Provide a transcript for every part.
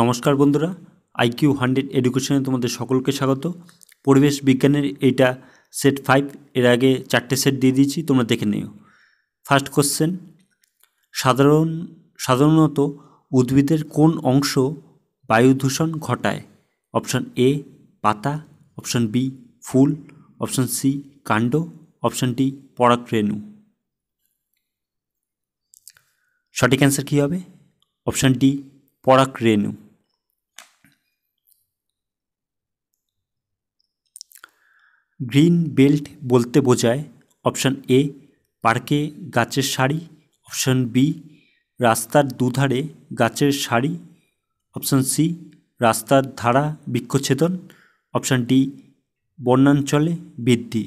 নমস্কার বন্ধুরা IQ hundred এডুকেশনে তোমাদের সকলকে স্বাগত পরিবেশ বিজ্ঞানের এইটা সেট ফাইভ এর আগে চারটে সেট দিয়ে দিয়েছি তোমরা দেখে নিও ফার্স্ট কোশ্চেন সাধারণ সাধারণত উদ্ভিদের কোন অংশ বায়ু দূষণ ঘটায় অপশন এ পাতা অপশন বি ফুল অপশন সি কাণ্ড অপশন ডি পরাগরেণু সঠিক অ্যান্সার কী হবে অপশন ডি পরাগ রেণু গ্রিন বেল্ট বলতে বোঝায় অপশান এ পার্কে গাছের শাড়ি অপশান বি রাস্তার দুধারে গাছের শাড়ি অপশান সি রাস্তার ধারা বৃক্ষচ্ছেদন অপশান ডি বন্যাঞ্চলে বৃদ্ধি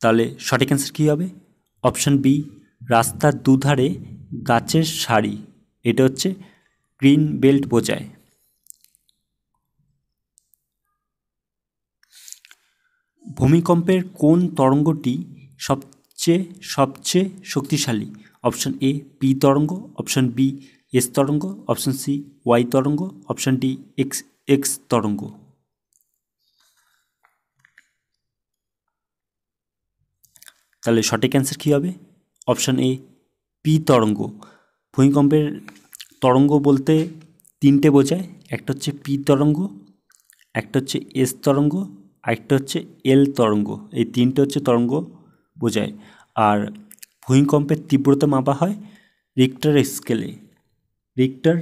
তাহলে সঠিক অ্যান্সার কী হবে অপশান বি রাস্তার দুধারে গাছের সারি এটা হচ্ছে গ্রিন বেল্ট বোঝায় ভূমিকম্পের কোন তরঙ্গটি সবচেয়ে সবচেয়ে শক্তিশালী অপশন এ পি তরঙ্গ অপশন বি এস তরঙ্গ অপশন সি ওয়াই তরঙ্গ অপশন ডি এক্স এক্স তরঙ্গ তাহলে সঠিক অ্যান্সার কী হবে অপশান এ পি তরঙ্গ ভূমিকম্পের তরঙ্গ বলতে তিনটে বোঝায় একটা হচ্ছে পি তরঙ্গ একটা হচ্ছে এস তরঙ্গ আরেকটা হচ্ছে এল তরঙ্গ এই তিনটে হচ্ছে তরঙ্গ বোঝায় আর ভূমিকম্পের তীব্রতা মাপা হয় রিক্টার স্কেলে রিক্টার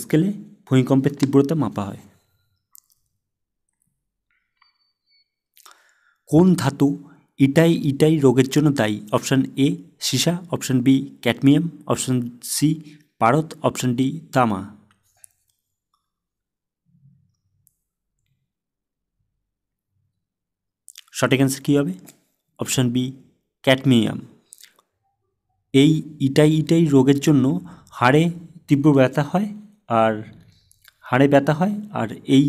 স্কেলে ভূমিকম্পের তীব্রতা মাপা হয় কোন ধাতু ইটাই ইটাই রোগের জন্য দায়ী অপশান এ সীসা option B cadmium option C পারত অপশান ডি তামা সঠিক অ্যান্সার কী হবে অপশান বি ক্যাটমিয়াম এই ইটাই ইটাই রোগের জন্য হাড়ে তীব্র ব্যথা হয় আর হাড়ে ব্যথা হয় আর এই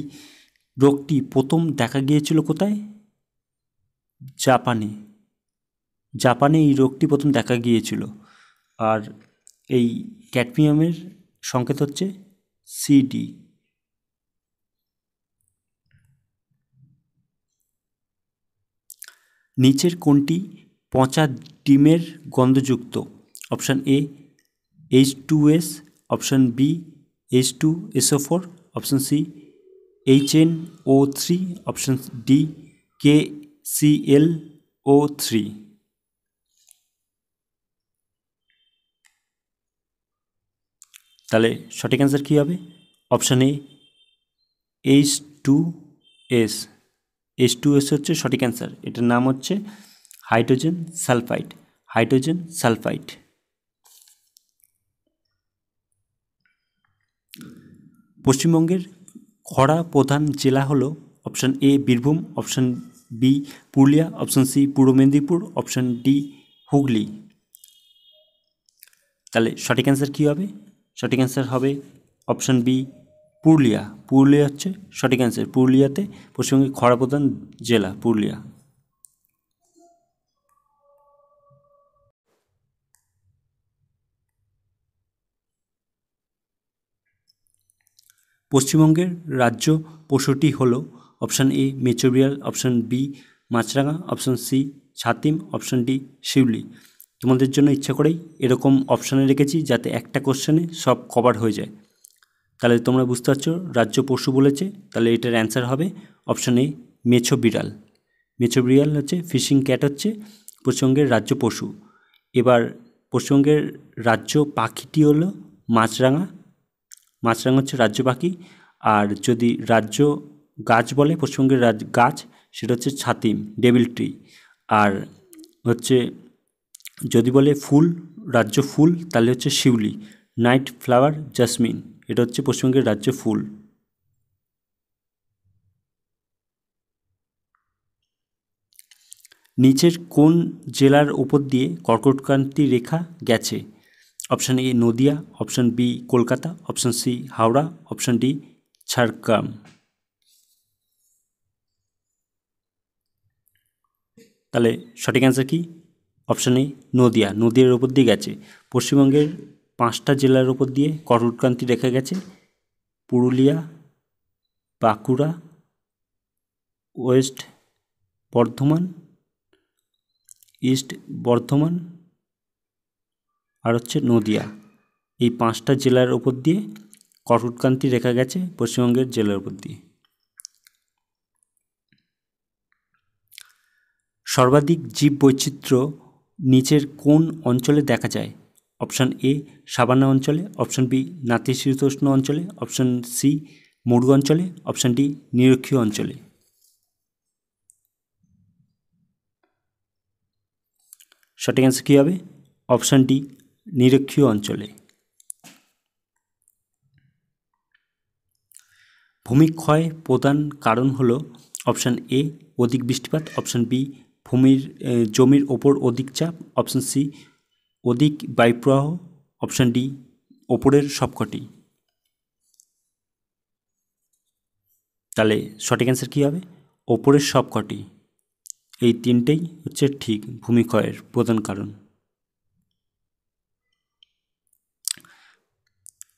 রোগটি প্রথম দেখা গিয়েছিল কোথায় জাপানে জাপানে এই রোগটি প্রথম দেখা গিয়েছিল আর এই ক্যাডমিয়ামের সংকেত হচ্ছে সিডি নিচের কোনটি পচা ডিমের গন্ধযুক্ত option A H two S option B H two S O four option C H N O three option D K ClO3. তাহলে সঠিক অ্যান্সার কী হবে option A H two S H two S হচ্ছে সঠিক অ্যান্সার এটার নাম হচ্ছে hydrogen sulphide hydrogen sulphide পশ্চিমবঙ্গের খরা প্রধান জেলা হলো option A Birbhum option B Purulia option C Purba Medinipur option D Hooghly তাহলে সঠিক অ্যান্সার কী হবে সঠিক অ্যান্সার হবে অপশান বি পুরুলিয়া পুরুলিয়া হচ্ছে সঠিক অ্যান্সার পুরুলিয়াতে পশ্চিমবঙ্গের খরা প্রধান জেলা পুরুলিয়া পশ্চিমবঙ্গের রাজ্য পশুটি হলো অপশান এ মেচোরিয়াল অপশান বি মাছরাঙা অপশান সি ছাতিম অপশান ডি শিউলি তোমাদের জন্য ইচ্ছা করেই এরকম অপশানে রেখেছি যাতে একটা কোশ্চেনে সব কভার হয়ে যায় তাহলে তোমরা বুঝতে পারছো রাজ্য পশু বলেছে তাহলে এটার অ্যান্সার হবে অপশান এ মেছো বিড়াল মেছো বিড়াল হচ্ছে ফিশিং ক্যাট হচ্ছে পশ্চিমবঙ্গের রাজ্য পশু এবার পশ্চিমবঙ্গের রাজ্য পাখিটি হলো মাছরাঙা মাছরাঙা হচ্ছে রাজ্য পাখি আর যদি রাজ্য গাছ বলে পশ্চিমবঙ্গের গাছ সেটা হচ্ছে ছাতিম ডেবিল ট্রি আর হচ্ছে যদি বলে ফুল রাজ্য ফুল তাহলে হচ্ছে শিউলি নাইট ফ্লাওয়ার জাসমিন এটা হচ্ছে পশ্চিমবঙ্গের রাজ্য ফুল নিচের কোন জেলার ওপর দিয়ে কর্কটক্রান্তি রেখা গেছে option A Nadia option B Kolkata option C Howrah option D Jhargram তাহলে সঠিক অ্যান্সার কি অপশান এ নদিয়া নদিয়ার ওপর দিয়ে গেছে পশ্চিমবঙ্গের পাঁচটা জেলার ওপর দিয়ে কটলক্রান্তি রেখা গেছে পুরুলিয়া বাঁকুড়া ওয়েস্ট বর্ধমান ইস্ট বর্ধমান আর হচ্ছে নদিয়া এই পাঁচটা জেলার ওপর দিয়ে কটলক্রান্তি রেখা গেছে পশ্চিমবঙ্গের জেলার ওপর দিয়ে সর্বাধিক জীববৈচিত্র্য নিচের কোন অঞ্চলে দেখা যায় অপশান এ সাবানা অঞ্চলে অপশান বি নাতিশীতোষ্ণ অঞ্চলে অপশান সি মরু অঞ্চলে অপশান ডি নিরক্ষীয় অঞ্চলে সঠিক অ্যান্সার কী হবে অপশান ডি নিরক্ষীয় অঞ্চলে ভূমিক্ষয় প্রধান কারণ হল অপশান এ অধিক বৃষ্টিপাত অপশান বি ভূমির জমির ওপর অধিক চাপ অপশন সি অধিক বায়ুপ্রবাহ অপশন ডি ওপরের সবকটি তাহলে সঠিক অ্যান্সার কী হবে ওপরের সবকটি এই তিনটেই হচ্ছে ঠিক ভূমিক্ষয়ের প্রধান কারণ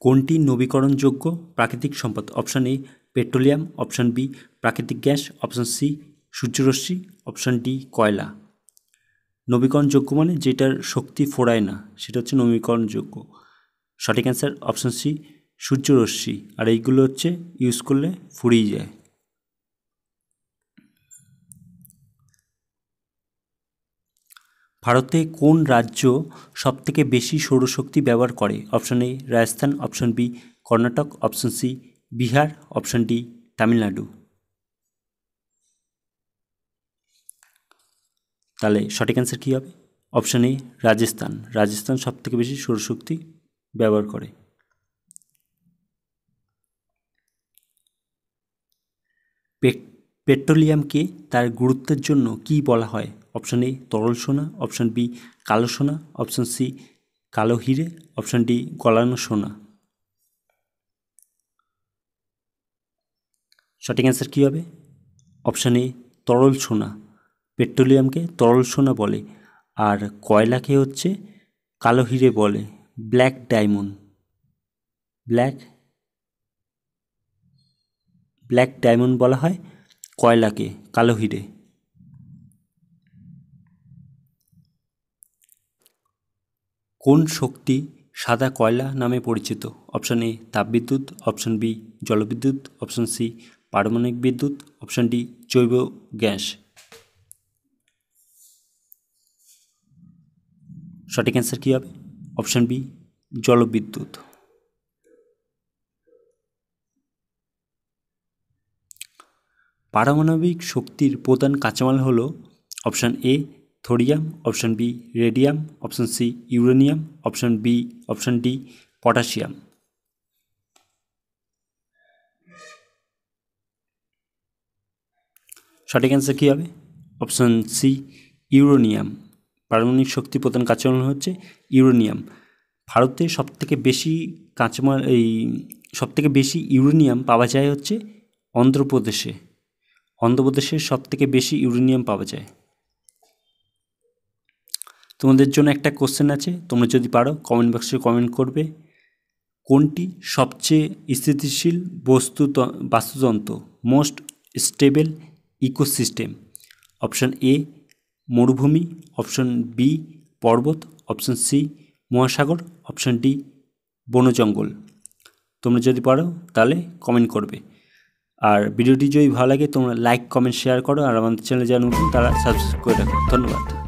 কোনটি নবীকরণযোগ্য প্রাকৃতিক সম্পদ option A petroleum option B প্রাকৃতিক গ্যাস অপশন সি সূর্যরশ্মি অপশান ডি কয়লা নবীকরণযোগ্য মানে যেটার শক্তি ফোড়ায় না সেটা হচ্ছে নবীকরণযোগ্য সঠিক অ্যান্সার অপশান সি সূর্যরশ্মি আর এইগুলো হচ্ছে ইউজ করলে ফুরিয়ে যায় ভারতে কোন রাজ্য সবথেকে বেশি সৌরশক্তি ব্যবহার করে option A Rajasthan option B Karnataka option C Bihar option D Tamil Nadu তাহলে সঠিক অ্যান্সার কী হবে অপশান এ রাজস্থান রাজস্থান থেকে বেশি সৌরশক্তি ব্যবহার করে পেট্রোলিয়ামকে তার গুরুত্বের জন্য কি বলা হয় অপশান এ তরল সোনা অপশান বি কালো সোনা অপশান সি কালো হিরে অপশান ডি গলানো সোনা সঠিক অ্যান্সার কী হবে অপশান এ তরল সোনা পেট্রোলিয়ামকে তরল সোনা বলে আর কয়লাকে হচ্ছে কালো হিরে বলে black diamond black black diamond বলা হয় কয়লাকে কালো হিরে কোন শক্তি সাদা কয়লা নামে পরিচিত অপশন এ তাপবিদ্যুৎ অপশন বি জলবিদ্যুৎ অপশন সি পারমাণবিক বিদ্যুৎ অপশন ডি জৈব গ্যাস সঠিক অ্যান্সার কী হবে অপশান বি জলবিদ্যুৎ পারমাণবিক শক্তির প্রধান কাঁচামাল হল option A thorium option B radium option C uranium option B option D potassium সঠিক অ্যান্সার কী হবে অপশান সি ইউরোনিয়াম পারমাণবিক শক্তি প্রধান কাঁচামাল হচ্ছে ইউরেনিয়াম ভারতে সবথেকে বেশি কাঁচামাল এই সবথেকে বেশি ইউরেনিয়াম পাওয়া যায় হচ্ছে অন্ধ্রপ্রদেশে অন্ধ্রপ্রদেশে সবথেকে বেশি ইউরেনিয়াম পাওয়া যায় তোমাদের জন্য একটা কোশ্চেন আছে তোমরা যদি পারো কমেন্ট বক্সে কমেন্ট করবে কোনটি সবচেয়ে স্থিতিশীল বস্তু বাস্তুতন্ত্র most stable ecosystem option A মরুভূমি অপশন বি পর্বত অপশন সি মহাসাগর অপশন ডি বনজঙ্গল তোমরা যদি পারো তাহলে কমেন্ট করবে আর ভিডিওটি যদি ভালো লাগে তোমরা লাইক কমেন্ট শেয়ার করো আর আমাদের চ্যানেলে যারা নতুন তারা সাবস্ক্রাইব করে রাখো ধন্যবাদ